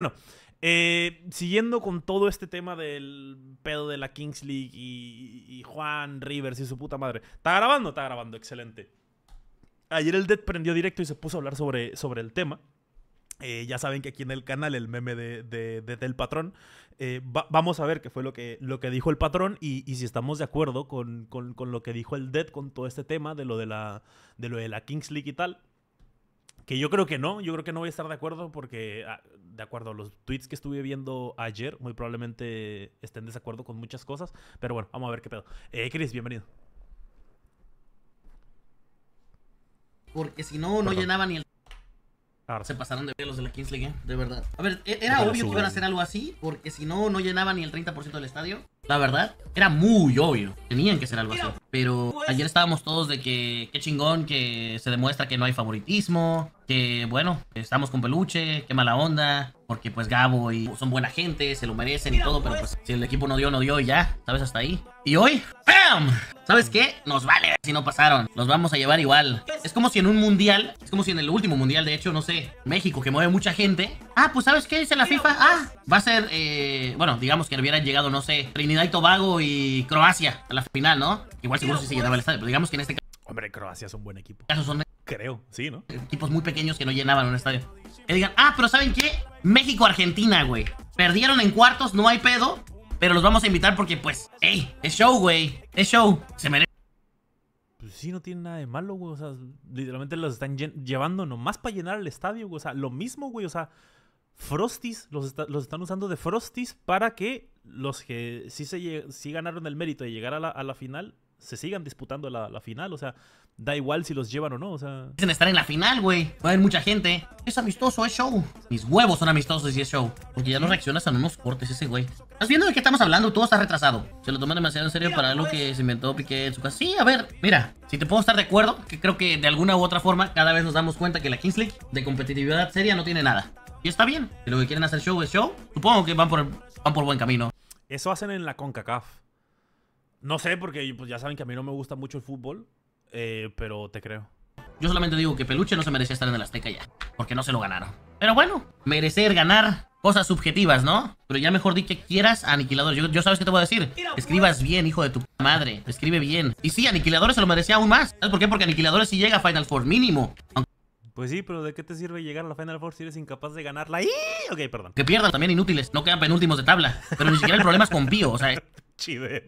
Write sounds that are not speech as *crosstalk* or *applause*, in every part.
Bueno, eh, siguiendo con todo este tema del pedo de la Kings League y, Juan Rivers y su puta madre. ¿Está grabando? Está grabando, excelente. Ayer el Dead prendió directo y se puso a hablar sobre, sobre el tema. Eh, ya saben que aquí en el canal el meme de, del patrón. Eh, vamos a ver qué fue lo que, lo que dijo el patrón y, si estamos de acuerdo con, lo que dijo el Dead con todo este tema de lo de la, de lo de la Kings League y tal. Que yo creo que no, yo creo que no voy a estar de acuerdo porque, ah, de acuerdo, a los tweets que estuve viendo ayer muy probablemente estén de desacuerdo con muchas cosas, pero bueno, vamos a ver qué pedo. Eh, Chris, bienvenido. Porque si no, no llenaba ni el se pasaron de ver los de la Kings League, ¿eh? de verdad. A ver, e-, era obvio que iban a hacer algo así, porque si no, no llenaba ni el 30% del estadio. La verdad, era muy obvio. Tenían que hacer algo así. Pero pues- ayer estábamos todos de que qué chingón que se demuestra que no hay favoritismo, que bueno, estamos con peluche, qué mala onda. Porque pues Gabo y son buena gente, se lo merecen y todo, pero pues. pues si el equipo no dio, no dio y ya, ¿sabes? Hasta ahí. Y hoy, ¡pam! ¿Sabes qué? Nos vale si no pasaron. Los vamos a llevar igual. Es como si en un mundial, es como si en el último mundial, de hecho, no sé, México, que mueve mucha gente. Ah, pues ¿sabes qué dice la FIFA? Pues. Ah, va a ser, eh, bueno, digamos que hubieran llegado, no sé, Trinidad y Tobago y Croacia a la final, ¿no? Igual seguro si se llenaba el pues. estadio, pero digamos que en este caso... Hombre, Croacia es un buen equipo. Creo, sí, ¿no? Equipos muy pequeños que no llenaban un estadio. Que digan, ah, pero ¿saben qué? México-Argentina, güey. Perdieron en cuartos, no hay pedo. Pero los vamos a invitar porque, pues, hey, es show, güey. Es show. Se merece. Pues sí, no tiene nada de malo, güey. O sea, literalmente los están llevando nomás para llenar el estadio, güey. O sea, lo mismo, güey. O sea, Frosties, los, los están usando de Frosties para que los que sí, se, sí ganaron el mérito de llegar a la, final se sigan disputando la, final. O sea, da igual si los llevan o no. O sea, dicen estar en la final, güey. Va a haber mucha gente. Es amistoso, es show. Mis huevos son amistosos y es show. Porque ya no reaccionas a unos cortes ese güey. ¿Estás viendo de qué estamos hablando? Todo está retrasado. Se lo toman demasiado en serio para algo que se inventó Piqué en su casa. Sí, a ver, mira. Si te puedo estar de acuerdo, que creo que de alguna u otra forma cada vez nos damos cuenta que la Kings League de competitividad seria no tiene nada. Y está bien. Si lo que quieren hacer show es show, supongo que van por, van por buen camino. Eso hacen en la CONCACAF. No sé, porque pues, ya saben que a mí no me gusta mucho el fútbol, eh, pero te creo. Yo solamente digo que Peluche no se merecía estar en el Azteca ya, porque no se lo ganaron. Pero bueno, merecer ganar cosas subjetivas, ¿no? Pero ya mejor di que quieras aniquilador. Yo, sabes qué te voy a decir. Escribas bien, hijo de tu madre. Escribe bien. Y sí, aniquiladores se lo merecía aún más. ¿Sabes por qué? Porque aniquiladores sí llega a Final Four mínimo. Aunque pues sí, pero ¿de qué te sirve llegar a la Final Four si eres incapaz de ganarla? ¡Y! Ok, perdón. Que pierdan también inútiles, no quedan penúltimos de tabla. Pero ni siquiera el problema es con Pío, o sea. Es... *laughs* Eh.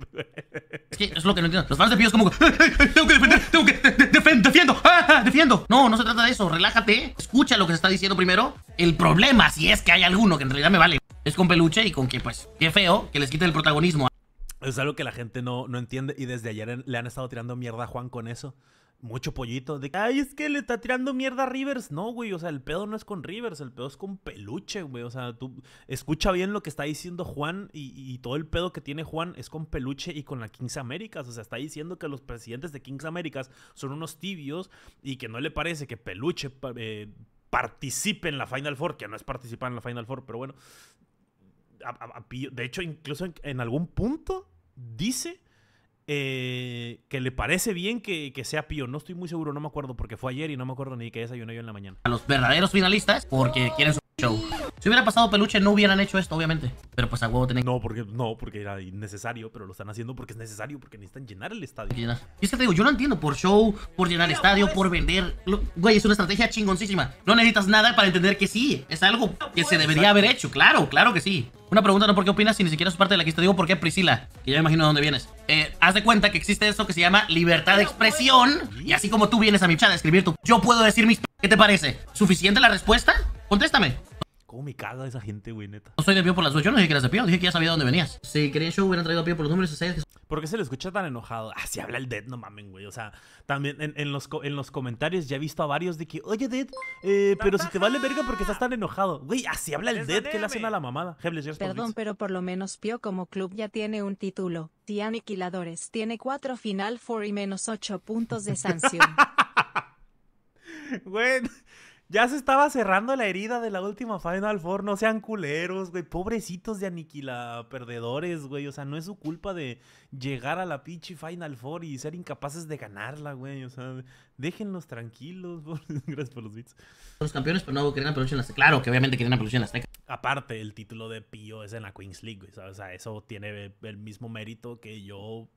Es que es lo que no entiendo. Los fans de Pío es como, tengo que defender, tengo que defiendo, ah, ah, defiendo. No, no se trata de eso, relájate, escucha lo que se está diciendo primero. El problema, si es que hay alguno que en realidad me vale, es con Peluche y con que, pues, qué feo que les quite el protagonismo. Es algo que la gente no, no entiende y desde ayer le han estado tirando mierda a Juan con eso mucho pollito. De ay, es que le está tirando mierda a Rivers. No, güey, o sea, el pedo no es con Rivers, el pedo es con peluche, güey. O sea, tú escucha bien lo que está diciendo Juan y, todo el pedo que tiene Juan es con peluche y con la Kings Américas. O sea, está diciendo que los presidentes de Kings Américas son unos tibios y que no le parece que peluche eh, participe en la Final Four, que no es participar en la Final Four, pero bueno. de hecho, incluso en algún punto dice eh, que le parece bien que, sea Pío. No estoy muy seguro, no me acuerdo, porque fue ayer y no me acuerdo ni que desayuné yo en la mañana. A los verdaderos finalistas, porque quieren su show. Si hubiera pasado peluche, no hubieran hecho esto, obviamente. Pero pues a huevo No, porque, no, porque era innecesario, pero lo están haciendo porque es necesario, porque necesitan llenar el estadio. Y es que te digo, yo no entiendo por show, por llenar el estadio, pues, por vender. güey, es una estrategia chingoncísima. No necesitas nada para entender que sí. Es algo que se pues, debería haber hecho. Claro, claro que sí. Una pregunta, no por qué opinas, si ni siquiera es parte de la que te digo, por qué Priscila, que ya me imagino de dónde vienes. Eh, haz de cuenta que existe eso que se llama libertad de expresión. Y así como tú vienes a mi chat a escribir tu... Yo puedo decir mis... ¿Qué te parece? ¿Suficiente la respuesta? Contéstame. Cómo me caga esa gente, güey, neta. No soy de Pio por las suya. Yo no dije que eras de pio, Dije que ya sabía dónde venías. Si creía yo, hubiera traído a pie por los números sociales. ¿Por qué se le escucha tan enojado? Ah, si habla el Dead, no mamen, güey. O sea, también en, los, en los comentarios ya he visto a varios de que, oye, Dead, eh, pero si te vale verga porque estás tan enojado. Güey, así ah, habla el Dead, que le hacen a la mamada. Perdón, pero por lo menos Pio como club ya tiene un título. The Aniquiladores tiene cuatro Final four y menos ocho puntos de sanción. *laughs* Güey. Ya se estaba cerrando la herida de la última Final Four. No sean culeros, güey. Pobrecitos de aniquila perdedores, güey. O sea, no es su culpa de llegar a la pinche Final Four y ser incapaces de ganarla, güey. O sea, déjenlos tranquilos. *laughs* Gracias por los bits. Los campeones, pero no querían peluche en Azteca. Claro que obviamente querían producción en Azteca. Aparte, el título de Pío es en la Queens League, güey. O sea, eso tiene el mismo mérito que yo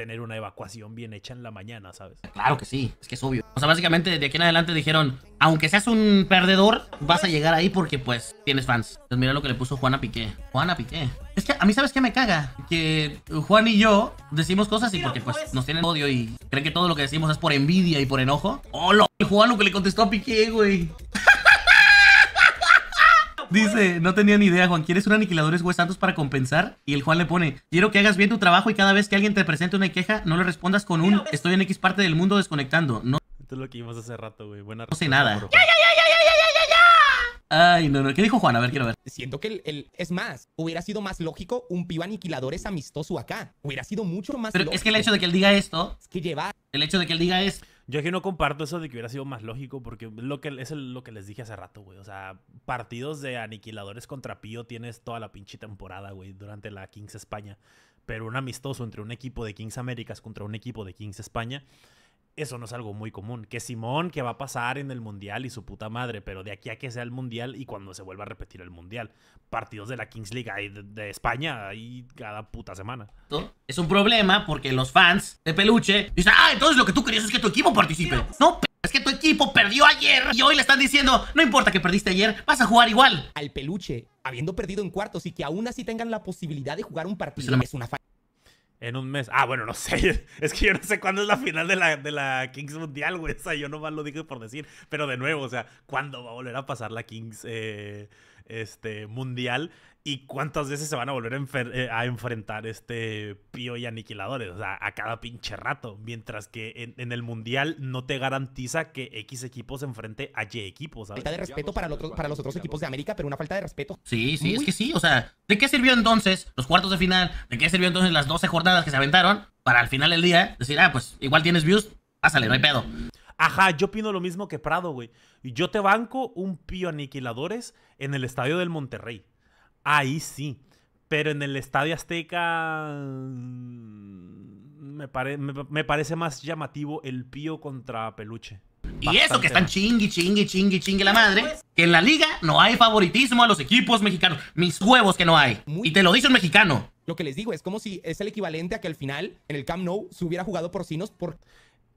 tener una evacuación bien hecha en la mañana, ¿sabes? Claro que sí, es que es obvio. O sea, básicamente de aquí en adelante dijeron, aunque seas un perdedor, vas a llegar ahí porque pues tienes fans. Entonces mira lo que le puso Juana Piqué. Juana Piqué. Es que a mí sabes qué me caga, que Juan y yo decimos cosas y porque pues, pues nos tienen odio y creen que todo lo que decimos es por envidia y por enojo. ¡Hola! lo! Juan lo que le contestó a Piqué, güey. Dice, no tenía ni idea, Juan. ¿Quieres un aniquilador Es Santos para compensar? Y el Juan le pone, quiero que hagas bien tu trabajo y cada vez que alguien te presente una queja, no le respondas con un estoy en X parte del mundo desconectando. No. Esto es lo que vimos hace rato, güey. Buena No sé nada. ¡Ya, ya, ya, ya, ya, Ay, no, no. ¿Qué dijo Juan? A ver, quiero ver. Siento que el, es más, hubiera sido más lógico un piba aniquilador es amistoso acá. Hubiera sido mucho más Pero es que el hecho de que él diga esto... Es que lleva... El hecho de que él diga esto... Yo aquí que no comparto eso de que hubiera sido más lógico, porque lo que, es lo que les dije hace rato, güey. O sea, partidos de aniquiladores contra Pío tienes toda la pinche temporada, güey, durante la Kings España. Pero un amistoso entre un equipo de Kings Américas contra un equipo de Kings España eso no es algo muy común. Que Simón, que va a pasar en el Mundial y su puta madre, pero de aquí a que sea el Mundial y cuando se vuelva a repetir el Mundial. Partidos de la Kings League de, España ahí cada puta semana. Es un problema porque los fans de peluche dicen, ah, entonces lo que tú querías es que tu equipo participe. No, es que tu equipo perdió ayer y hoy le están diciendo, no importa que perdiste ayer, vas a jugar igual. Al peluche, habiendo perdido en cuartos y que aún así tengan la posibilidad de jugar un partido, pues es una falla. En un mes. Ah, bueno, no *laughs* sé. Es que yo no sé cuándo es la final de la, de la Kings Mundial, güey. O sea, yo nomás lo dije por decir. Pero de nuevo, o sea, ¿cuándo va a volver a pasar la Kings eh, este, mundial y cuántas veces se van a volver eh, a, enfrentar este Pío y Aniquiladores, o sea, a cada pinche rato, mientras que en, el mundial no te garantiza que X equipos se enfrente a Y equipos Falta de respeto para, los otros equipos de América, pero una falta de respeto. Sí, sí, es que sí, o sea, ¿de qué sirvió entonces los cuartos de final? ¿De qué sirvió entonces las 12 jornadas que se aventaron para al final del día decir, ah, pues igual tienes views, pásale, no hay pedo. Ajá, yo opino lo mismo que Prado, güey. Yo te banco un pío aniquiladores en el estadio del Monterrey. Ahí sí. Pero en el estadio Azteca. Mm, me, parece más llamativo el pío contra Peluche. Y eso que están chingui, chingui, chingui, chingue la madre. Que en la liga no hay favoritismo a los equipos mexicanos. Mis huevos que no hay. y te lo dice un mexicano. Lo que les digo es como si es el equivalente a que al final, en el Camp Nou, se hubiera jugado por Sinos por.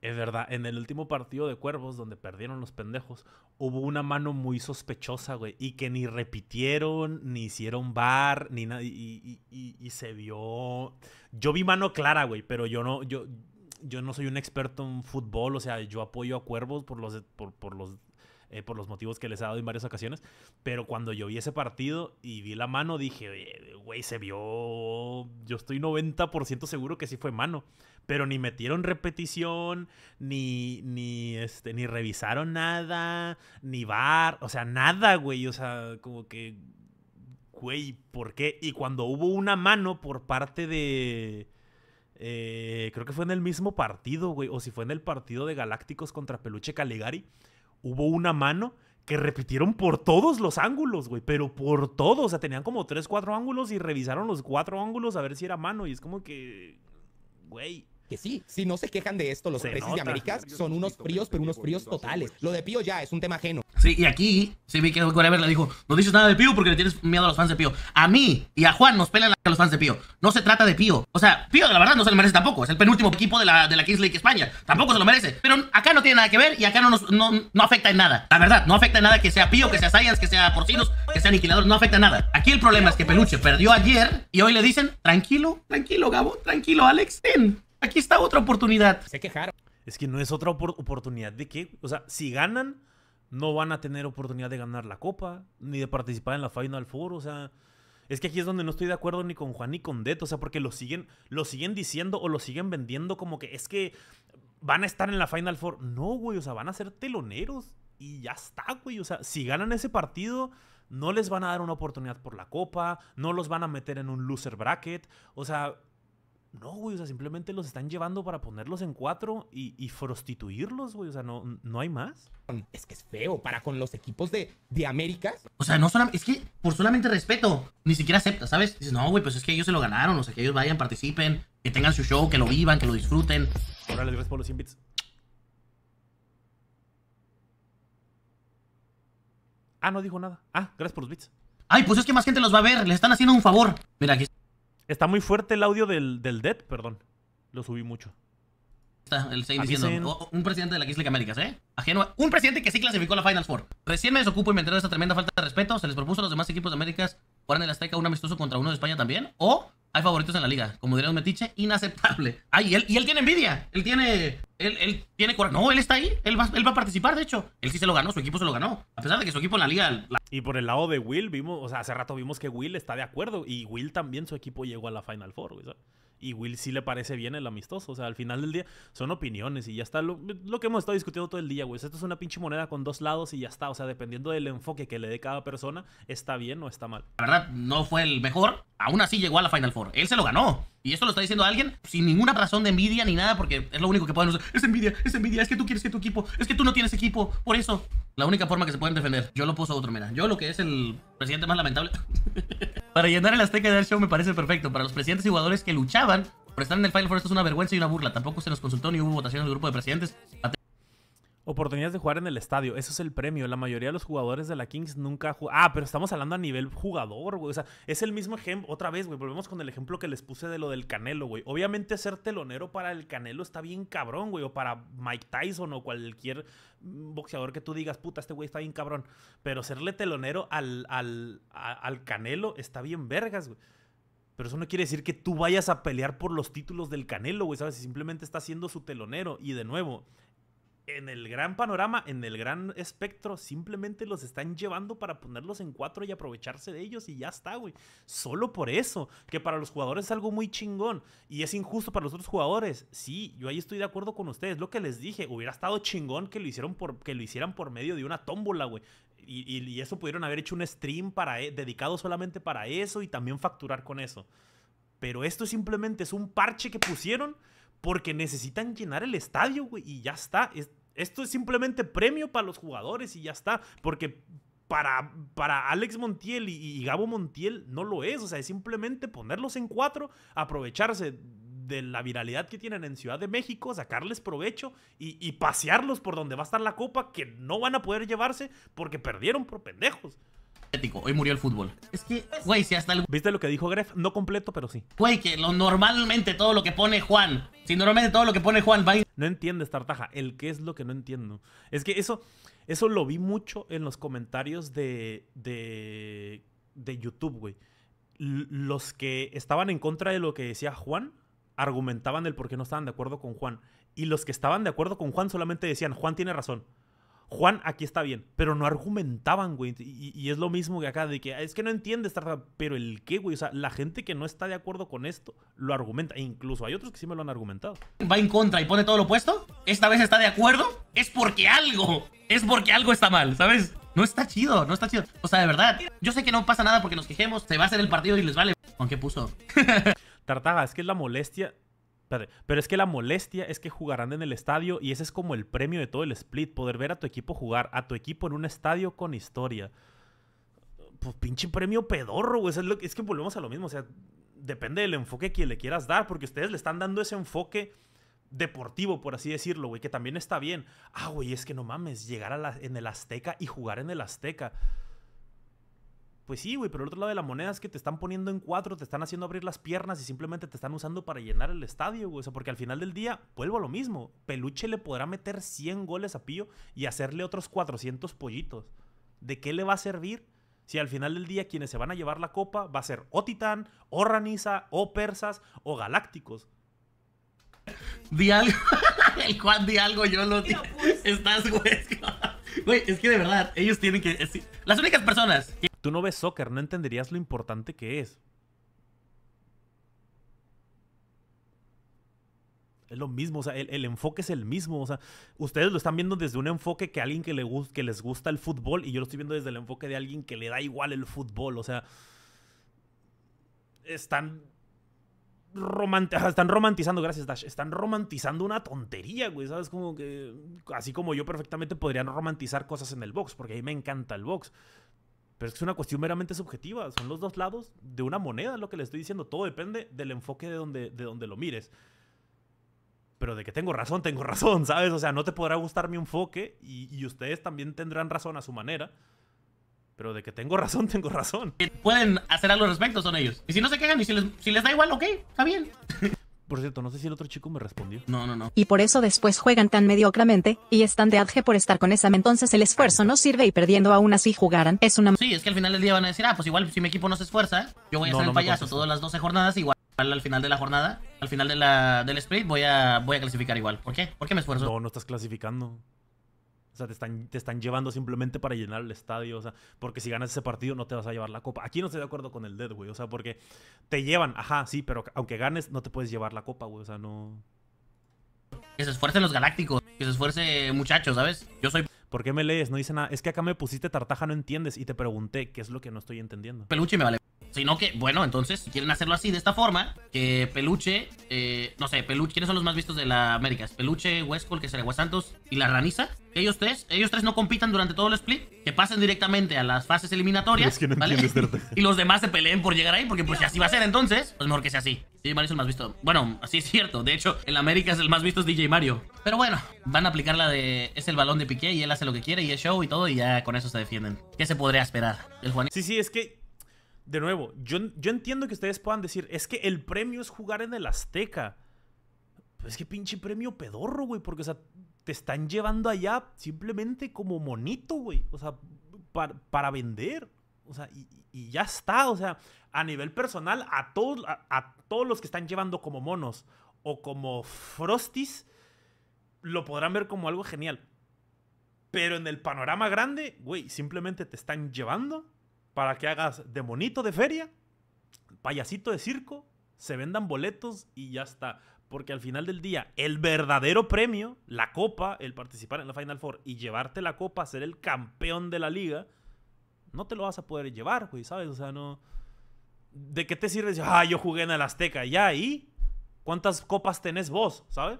Es verdad, en el último partido de Cuervos, donde perdieron los pendejos, hubo una mano muy sospechosa, güey, y que ni repitieron, ni hicieron bar, ni nada, y, y, y, se vio... Yo vi mano clara, güey, pero yo no, yo, yo no soy un experto en fútbol, o sea, yo apoyo a Cuervos por los, por, por los eh, por los motivos que les he dado en varias ocasiones. Pero cuando yo vi ese partido y vi la mano, dije, güey, se vio. Yo estoy 90% seguro que sí fue mano. Pero ni metieron repetición, ni, ni, este, ni revisaron nada, ni bar, o sea, nada, güey. O sea, como que, güey, ¿por qué? Y cuando hubo una mano por parte de. Eh, creo que fue en el mismo partido, güey. O si fue en el partido de Galácticos contra Peluche Caligari hubo una mano que repitieron por todos los ángulos, güey, pero por todos, o sea, tenían como tres, cuatro ángulos y revisaron los cuatro ángulos a ver si era mano y es como que, güey, que sí, si no se quejan de esto, los precios de América son unos fríos, pero unos fríos totales. Lo de Pío ya es un tema ajeno y aquí, sí vi que le dijo, no dices nada de Pío porque le tienes miedo a los fans de Pío. A mí y a Juan nos pelan a los fans de Pío. No se trata de Pío. O sea, Pío la verdad no se lo merece tampoco. Es el penúltimo equipo de la, de la Kings League España. Tampoco se lo merece. Pero acá no tiene nada que ver y acá no, nos, no, afecta en nada. La verdad, no afecta en nada que sea Pío, que sea Science, que sea Porcinos, que sea Aniquilador. No afecta en nada. Aquí el problema es que Peluche perdió ayer y hoy le dicen, tranquilo, tranquilo Gabo, tranquilo Alex, ten. Aquí está otra oportunidad. Se quejaron. Es que no es otra oportunidad de qué. O sea, si ganan no van a tener oportunidad de ganar la Copa, ni de participar en la Final Four, o sea... Es que aquí es donde no estoy de acuerdo ni con Juan ni con Deto, o sea, porque lo siguen, lo siguen diciendo o lo siguen vendiendo como que es que van a estar en la Final Four. No, güey, o sea, van a ser teloneros y ya está, güey. O sea, si ganan ese partido, no les van a dar una oportunidad por la copa, no los van a meter en un loser bracket. O sea, no, güey, o sea, simplemente los están llevando para ponerlos en cuatro y, prostituirlos, güey. O sea, no, no hay más. Es que es feo para con los equipos de, de Américas. O sea, no solamente, es que por solamente respeto, ni siquiera acepta, ¿sabes? Dices, no, güey, pues es que ellos se lo ganaron, o sea, que ellos vayan, participen, que tengan su show, que lo vivan, que lo disfruten. Ahora gracias por los 100 bits. Ah, no dijo nada. Ah, gracias por los bits. Ay, pues es que más gente los va a ver, les están haciendo un favor. Mira, aquí está. Está muy fuerte el audio del, del Dead, perdón. Lo subí mucho. Está el 6 diciendo, oh, un presidente de la Isla Américas, ¿eh? Ajeno, un presidente que sí clasificó a la Final Four. Recién me desocupo y me enteré de esta tremenda falta de respeto. Se les propuso a los demás equipos de Américas en el Azteca un amistoso contra uno de España también. O hay favoritos en la liga. Como diría un metiche, inaceptable. Ay, y él tiene envidia. Él tiene. Él, tiene No, él está ahí. Él va, a participar, de hecho. Él sí se lo ganó, su equipo se lo ganó. A pesar de que su equipo en la liga. Y por el lado de Will, vimos, o sea, hace rato vimos que Will está de acuerdo. Y Will también, su equipo llegó a la Final Four, y Will sí le parece bien el amistoso. O sea, al final del día son opiniones y ya está. Lo, que hemos estado discutiendo todo el día, güey. Esto es una pinche moneda con dos lados y ya está. O sea, dependiendo del enfoque que le dé cada persona, está bien o está mal. La verdad, no fue el mejor. Aún así llegó a la Final Four. Él se lo ganó. Y esto lo está diciendo alguien sin ninguna razón de envidia ni nada, porque es lo único que pueden usar. Es envidia, es envidia, es que tú quieres que tu equipo, es que tú no tienes equipo. Por eso, la única forma que se pueden defender. Yo lo puso otro, mira. Yo lo que es el presidente más lamentable. *laughs* Para llenar el Azteca del show me parece perfecto. Para los presidentes y jugadores que luchaban por estar en el Final Four, esto es una vergüenza y una burla. Tampoco se nos consultó ni hubo votación en el grupo de presidentes. Oportunidades de jugar en el estadio, eso es el premio. La mayoría de los jugadores de la Kings nunca juegan. Ah, pero estamos hablando a nivel jugador, güey. O sea, es el mismo ejemplo. Otra vez, güey, volvemos con el ejemplo que les puse de lo del Canelo, güey. Obviamente ser telonero para el Canelo está bien cabrón, güey. O para Mike Tyson o cualquier boxeador que tú digas, puta, este güey está bien cabrón. Pero serle telonero al, al, al Canelo está bien vergas, güey. Pero eso no quiere decir que tú vayas a pelear por los títulos del Canelo, güey, ¿sabes? Simplemente está siendo su telonero. Y de nuevo, en el gran panorama, en el gran espectro, simplemente los están llevando para ponerlos en cuatro y aprovecharse de ellos y ya está, güey. Solo por eso, que para los jugadores es algo muy chingón y es injusto para los otros jugadores. Sí, yo ahí estoy de acuerdo con ustedes, lo que les dije, hubiera estado chingón que lo hicieron por lo hicieran por medio de una tómbola, güey. Y, eso pudieron haber hecho un stream para e, dedicado solamente para eso y también facturar con eso. Pero esto simplemente es un parche que pusieron porque necesitan llenar el estadio, güey, y ya está. esto es simplemente premio para los jugadores y ya está, porque para, para Alex Montiel y, Gabo Montiel no lo es, o sea, es simplemente ponerlos en cuatro, aprovecharse de la viralidad que tienen en Ciudad de México, sacarles provecho y pasearlos por donde va a estar la copa que no van a poder llevarse porque perdieron por pendejos. Hoy murió el fútbol. Es que, güey, si hasta el... ¿Viste lo que dijo Gref? No completo, pero sí. Güey, que lo, normalmente todo lo que pone Juan, si normalmente todo lo que pone Juan va... No entiendes, Tartaja, el qué es lo que no entiendo. Es que eso, eso lo vi mucho en los comentarios de, de, de YouTube, güey. Los que estaban en contra de lo que decía Juan, argumentaban el por qué no estaban de acuerdo con Juan. Y los que estaban de acuerdo con Juan solamente decían, Juan tiene razón. Juan, aquí está bien, pero no argumentaban, güey. Y, es lo mismo que acá, de que ah, es que no entiende esta pero el qué, güey. O sea, la gente que no está de acuerdo con esto lo argumenta. E incluso hay otros que sí me lo han argumentado. Va en contra y pone todo lo opuesto. Esta vez está de acuerdo. Es porque algo. Es porque algo está mal, ¿sabes? No está chido, no está chido. O sea, de verdad, yo sé que no pasa nada porque nos quejemos, se va a hacer el partido y les vale. Aunque puso. *laughs* Tartaga, es que es la molestia pero es que la molestia es que jugarán en el estadio y ese es como el premio de todo el split, poder ver a tu equipo jugar, a tu equipo en un estadio con historia. Pues pinche premio pedorro, güey. Es, que, volvemos a lo mismo, o sea, depende del enfoque que le quieras dar, porque ustedes le están dando ese enfoque deportivo, por así decirlo, güey, que también está bien. Ah, güey, es que no mames, llegar a la, en el Azteca y jugar en el Azteca pues sí, güey, pero el otro lado de la moneda es que te están poniendo en cuatro, te están haciendo abrir las piernas y simplemente te están usando para llenar el estadio, güey. O sea, porque al final del día, vuelvo a lo mismo. Peluche le podrá meter 100 goles a Pío y hacerle otros 400 pollitos. ¿De qué le va a servir si al final del día quienes se van a llevar la copa va a ser o Titán, o Raniza, o Persas, o Galácticos? Di algo, *laughs* el Juan di algo, yo lo... Pues. Estás, güey. Güey, es que de verdad, ellos tienen que... Las únicas personas Tú no ves soccer, no entenderías lo importante que es. Es lo mismo, o sea, el, enfoque es el mismo. O sea, ustedes lo están viendo desde un enfoque que alguien que, les gusta el fútbol y yo lo estoy viendo desde el enfoque de alguien que le da igual el fútbol. O sea, están, están romantizando, gracias Dash, están romantizando una tontería, güey. ¿Sabes? Como que, así como yo perfectamente podrían romantizar cosas en el box, porque a mí me encanta el box. Pero es que es una cuestión meramente subjetiva. Son los dos lados de una moneda, lo que le estoy diciendo. Todo depende del enfoque de donde, de donde lo mires. Pero de que tengo razón, tengo *laughs* razón, ¿sabes? O sea, no te podrá gustar mi enfoque y, y ustedes también tendrán razón a su manera. Pero de que tengo *laughs* razón, tengo razón. Pueden hacer algo al respecto, son ellos. Y si no se quejan y si les, si les da igual, ok, está bien. *laughs* Por cierto, no sé si el otro chico me respondió. No, no, no. Y por eso después juegan tan mediocramente, y están de adje por estar con esa. Entonces el esfuerzo no sirve y perdiendo aún así jugaran. Es una... Sí, es que al final del día van a decir, ah, pues igual si mi equipo no se esfuerza, yo voy a ser payaso todas las 12 jornadas, igual al final de la jornada, al final del sprint, voy a, voy a clasificar igual. ¿Por qué? ¿Por qué me esfuerzo? No, no estás clasificando. O sea, te están, te están llevando simplemente para llenar el estadio. O sea, porque si ganas ese partido no te vas a llevar la copa. Aquí no estoy de acuerdo con el Dead, güey. O sea, porque te llevan, ajá, sí, pero aunque ganes, no te puedes llevar la copa, güey. O sea, no. Que se esfuercen los galácticos. Que se esfuerce, muchachos, ¿sabes? Yo soy. ¿Por qué me lees? No dice nada. Es que acá me pusiste tartaja, no entiendes. Y te pregunté qué es lo que no estoy entendiendo. Peluche me vale. Sino que, bueno, entonces, si quieren hacerlo así, de esta forma, que Peluche, eh, no sé, Peluche, ¿quiénes son los más vistos de la América? Peluche, Westcol, que será Santos y la Raniza. Ellos tres, ellos tres no compitan durante todo el split, que pasen directamente a las fases eliminatorias. que *laughs* Y los demás se peleen por llegar ahí, porque pues si así va a ser pues. entonces, pues mejor que sea así. DJ Mario es el más visto. Bueno, así es cierto. De hecho, en América es el más visto es DJ Mario. Pero bueno, van a aplicar la de... Es el balón de Piqué y él hace lo que quiere y es show y todo y ya con eso se defienden. ¿Qué se podría esperar? El Sí, sí, es que... De nuevo, yo, yo entiendo que ustedes puedan decir, es que el premio es jugar en el Azteca. Pero es que pinche premio pedorro, güey, porque, o sea, te están llevando allá simplemente como monito, güey. O sea, para, vender. O sea, y, ya está. O sea, a nivel personal, a todos, todos los que están llevando como monos o como frostis, lo podrán ver como algo genial. Pero en el panorama grande, güey, simplemente te están llevando para que hagas de monito de feria, payasito de circo, se vendan boletos y ya está. Porque al final del día, el verdadero premio, la copa, el participar en la Final Four y llevarte la copa, ser el campeón de la liga, no te lo vas a poder llevar, güey, ¿sabes? O sea, no ¿de qué te sirve ah, yo jugué en el Azteca? Ya ahí, ¿cuántas copas tenés vos, sabes?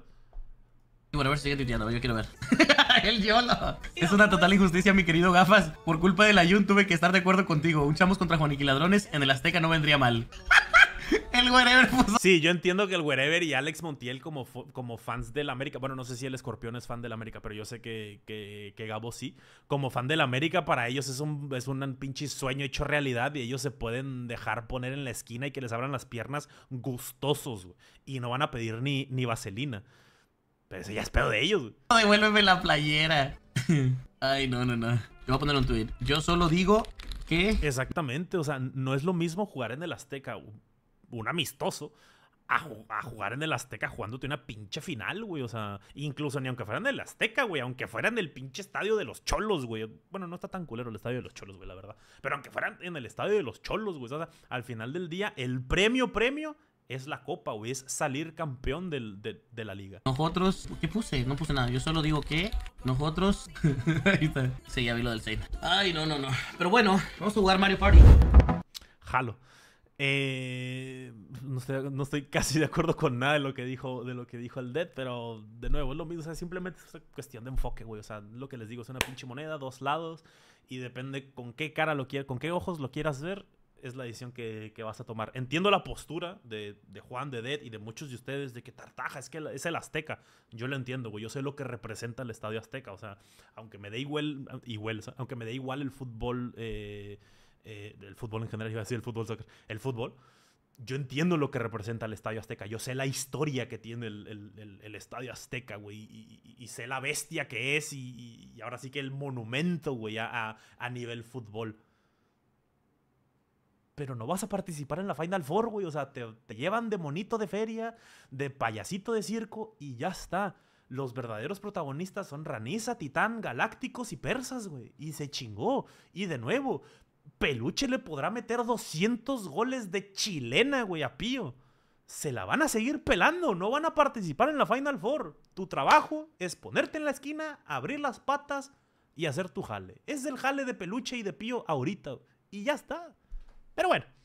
Bueno, a ver si sigue tuiteando, yo quiero ver. *laughs* el YOLO. Es una total injusticia, mi querido Gafas. Por culpa del Yun tuve que estar de acuerdo contigo. Un chamos contra Juaniquiladrones en el Azteca no vendría mal. *laughs* El wherever Sí, yo entiendo que el wherever y Alex Montiel como, como fans del América, bueno, no sé si el escorpión es fan del América, pero yo sé que, que, Gabo sí, como fan del América, para ellos es un, es un pinche sueño hecho realidad y ellos se pueden dejar poner en la esquina y que les abran las piernas gustosos y no van a pedir ni, ni vaselina. Pero eso ya es pedo de ellos. No Devuélveme la playera. *laughs* Ay, no, no, no. Yo voy a poner un tweet. Yo solo digo que... Exactamente, o sea, no es lo mismo jugar en el Azteca un amistoso a, jugar en el Azteca jugándote una pinche final, güey. O sea, incluso ni aunque fueran del Azteca, güey. Aunque fueran del pinche estadio de los Cholos, güey. Bueno, no está tan culero el estadio de los Cholos, güey, la verdad. Pero aunque fueran en el estadio de los Cholos, güey. O sea, al final del día, el premio, premio es la copa, güey. Es salir campeón del, de, la liga. Nosotros, ¿qué puse? No puse nada. Yo solo digo que nosotros. *laughs* Sí, ya vi lo del Zayn Ay, no, no, no. Pero bueno, vamos a jugar Mario Party. Jalo. Eh, no, estoy, casi de acuerdo con nada de lo que dijo, de lo que dijo el Dead, pero de nuevo, es lo mismo. O sea, simplemente es cuestión de enfoque, güey. O sea, lo que les digo, es una pinche moneda, dos lados, y depende con qué cara lo quieras, con qué ojos lo quieras ver, es la decisión que, vas a tomar. Entiendo la postura de, Juan, de Dead y de muchos de ustedes de que Tartaja es que es el Azteca. Yo lo entiendo, güey. Yo sé lo que representa el Estadio Azteca. O sea, aunque me dé igual, igual aunque me dé igual el fútbol. Eh, eh, el fútbol en general, iba a decir el fútbol soccer, el fútbol, yo entiendo lo que representa el Estadio Azteca, yo sé la historia que tiene el, Estadio Azteca, güey, y, sé la bestia que es y, ahora sí que el monumento, güey, a, nivel fútbol. Pero no vas a participar en la Final Four, güey. O sea, te, te llevan de monito de feria, de payasito de circo y ya está los verdaderos protagonistas son Ranisa, Titán, Galácticos y Persas, güey. Y se chingó. Y de nuevo, Peluche le podrá meter 200 goles de chilena, güey, a Pío. Se la van a seguir pelando, no van a participar en la Final Four. Tu trabajo es ponerte en la esquina, abrir las patas y hacer tu jale. Es el jale de Peluche y de Pío ahorita. Y ya está. Pero bueno.